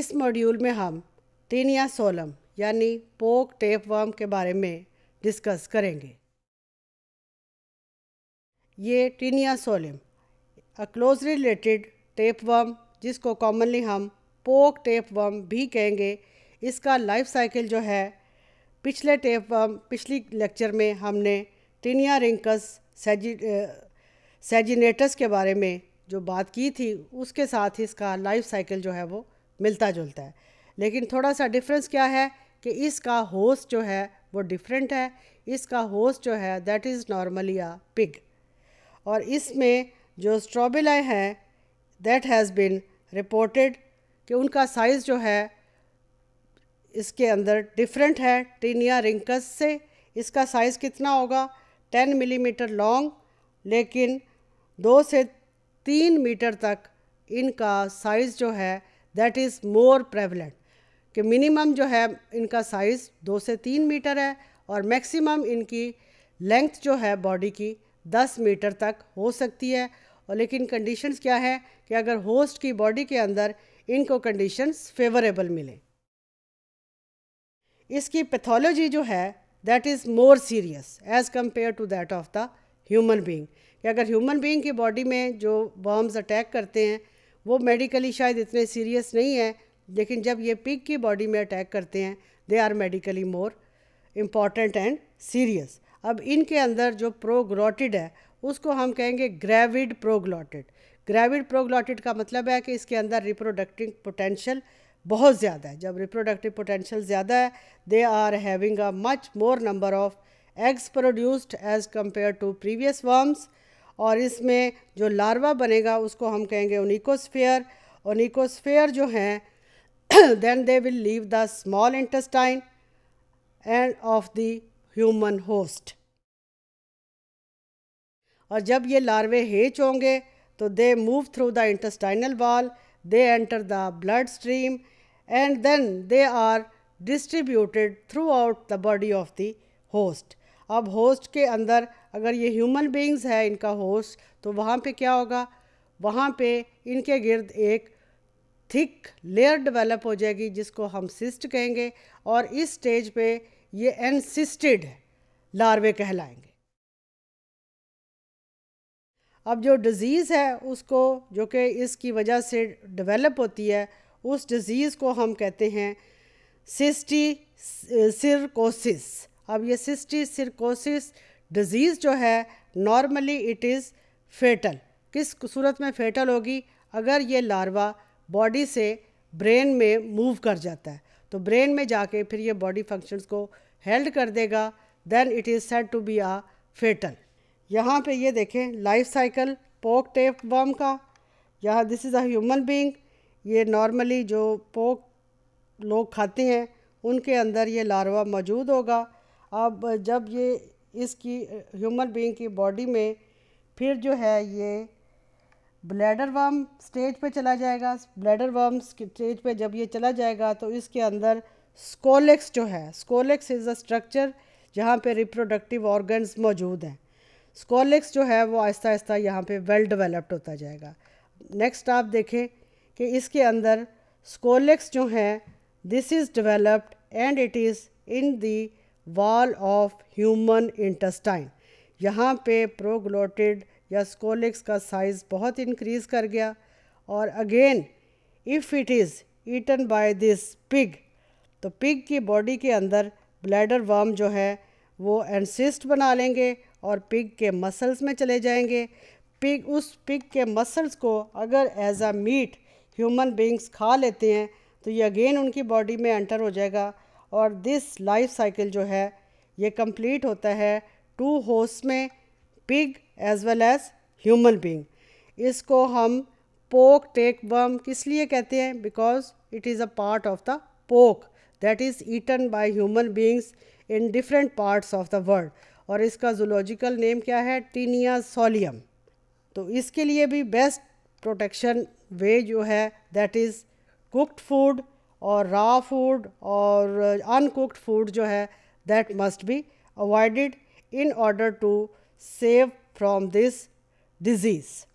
इस मॉड्यूल में हम टीनिया सोलम यानी पोक टेप वर्म के बारे में डिस्कस करेंगे ये taenia solium a close related tapeworm जिसको कॉमनली हम पोक टेप वर्म भी कहेंगे इसका लाइफ साइकिल जो है पिछले टेप वर्म पिछली लेक्चर में हमने टीनिया रिंकस सेजिनेटस के बारे में जो बात की थी उसके साथ ही इसका लाइफ साइकिल जो है वो मिलता जुलता है लेकिन थोड़ा सा डिफरेंस क्या है कि इसका होस्ट जो है वो डिफरेंट है इसका होस्ट जो है that is normally a pig और इसमें जो स्ट्रॉबेलाई हैं दैट हैज़ बिन रिपोर्टेड कि उनका साइज़ जो है इसके अंदर डिफरेंट है टीनिया रिंकस से इसका साइज़ कितना होगा 10 मिलीमीटर mm लॉन्ग लेकिन दो से तीन मीटर तक इनका साइज़ जो है दैट इज़ मोर प्रेवलेंट कि मिनिमम जो है इनका साइज़ दो से तीन मीटर है और मैक्सिमम इनकी लेंथ जो है बॉडी की दस मीटर तक हो सकती है और लेकिन कंडीशंस क्या है कि अगर होस्ट की बॉडी के अंदर इनको कंडीशंस फेवरेबल मिलें इसकी पैथोलॉजी जो है that is more serious as compare to that of the human being कि अगर ह्यूमन बींग की बॉडी में जो बॉम्ब्स अटैक करते हैं वो मेडिकली शायद इतने सीरियस नहीं हैं लेकिन जब ये पिग की बॉडी में अटैक करते हैं they are medically more important and serious अब इनके अंदर जो प्रोग्लॉटिड है उसको हम कहेंगे ग्रेविड प्रोग्लॉटिड ग्रेविड प्रोग्लॉटिड का मतलब है कि इसके अंदर रिप्रोडक्टिव पोटेंशियल बहुत ज़्यादा है जब रिप्रोडक्टिव पोटेंशियल ज़्यादा है they are having a much more number of eggs produced as compare to previous worms और इसमें जो लार्वा बनेगा उसको हम कहेंगे ओनिकोस्फेयर ओनिकोस्फेयर जो हैं then they will leave the small intestine and of the human host और जब ये लार्वे हेच होंगे तो they move through the intestinal wall they enter the blood stream and then they are distributed throughout the body of the host अब host के अंदर अगर ये ह्यूमन बींग्स है इनका होस्ट तो वहाँ पे क्या होगा वहाँ पे इनके गिर्द एक थिक लेयर डेवलप हो जाएगी जिसको हम सिस्ट कहेंगे और इस स्टेज पे ये एनसिस्टेड लार्वे कहलाएंगे अब जो डिज़ीज़ है उसको जो कि इसकी वजह से डेवलप होती है उस डिज़ीज़ को हम कहते हैं सिस्टी सिरकोसिस uh, अब ये सिस्टी सिरकोसिस डिज़ीज़ जो है नॉर्मली इट इज़ फेटल किस सूरत में फेटल होगी अगर ये लार्वा बॉडी से ब्रेन में मूव कर जाता है तो ब्रेन में जाके फिर ये बॉडी फंक्शंस को हेल्ड कर देगा then it is said to be a fatal यहाँ पे ये देखें life cycle pork tape worm का यहाँ this is a human being ये नॉर्मली जो पोक लोग खाते हैं उनके अंदर ये लार्वा मौजूद होगा अब जब ये इसकी ह्यूमन बीइंग की बॉडी में फिर जो है ये ब्लैडर वर्म स्टेज पे चला जाएगा ब्लैडर वर्म स्टेज पे जब ये चला जाएगा तो इसके अंदर स्कोलेक्स जो है स्कोलेक्स इज़ अ स्ट्रक्चर जहाँ पे रिप्रोडक्टिव ऑर्गन्स मौजूद हैं स्कोलेक्स जो है वो आहिस्ता आहिस्ता यहाँ पे वेल डेवलप्ड होता जाएगा नेक्स्ट आप देखें कि इसके अंदर स्कोलेक्स जो हैं this is developed and it is in the wall of human intestine यहाँ पे प्रोग्लोटेड या स्कोलिक्स का साइज़ बहुत इंक्रीज़ कर गया और again if it is eaten by this pig तो पिग की बॉडी के अंदर ब्लैडर वर्म जो है वो एनसिस्ट बना लेंगे और पिग के मसल्स में चले जाएंगे पिग उस पिग के मसल्स को अगर as a meat human beings खा लेते हैं तो ये अगेन उनकी बॉडी में एंटर हो जाएगा और दिस लाइफ साइकिल जो है ये कंप्लीट होता है टू होस्ट में pig as well as human being इसको हम पोक टेक बम किस लिए कहते हैं because it is a part of the pork that is eaten by human beings in different parts of the world और इसका zoological name क्या है टीनिया सोलियम तो इसके लिए भी बेस्ट प्रोटेक्शन वे जो है दैट इज़ कुकड फूड और रॉ फूड और अनकुक्ड फूड जो है that must be avoided in order to save from this disease